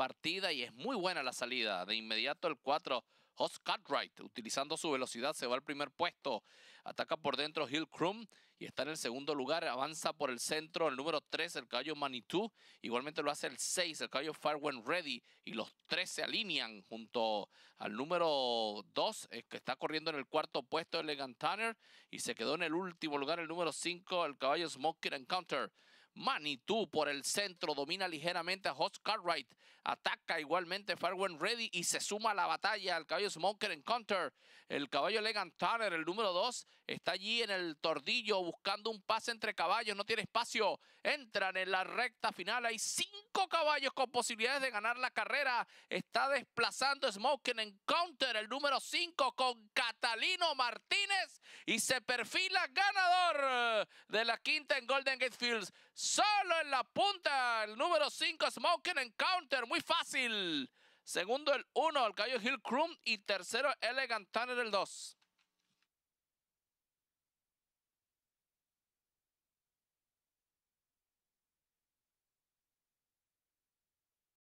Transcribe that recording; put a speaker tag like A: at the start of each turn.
A: partida y es muy buena la salida. De inmediato el 4, Hoss Cartwright, utilizando su velocidad, se va al primer puesto. Ataca por dentro Hill Krum y está en el segundo lugar. Avanza por el centro el número 3, el caballo Manitou. Igualmente lo hace el 6, el caballo Firewind Ready. Y los tres se alinean junto al número 2, eh, que está corriendo en el cuarto puesto, Elegant Tanner. Y se quedó en el último lugar el número 5, el caballo smoker Encounter. Manitou por el centro, domina ligeramente a Host Cartwright, ataca igualmente Farwell Ready y se suma a la batalla al caballo Smoker Encounter. El caballo Legan Turner, el número 2, está allí en el tordillo buscando un pase entre caballos, no tiene espacio. Entran en la recta final, hay cinco caballos con posibilidades de ganar la carrera. Está desplazando Smoker Encounter, el número 5 con Catalino Martínez y se perfila ganador de la quinta en Golden Gate Fields. Solo en la punta, el número 5, Smoking Encounter, muy fácil. Segundo el uno, el Cayo Hill Crum. Y tercero, Elegant Tanner el 2.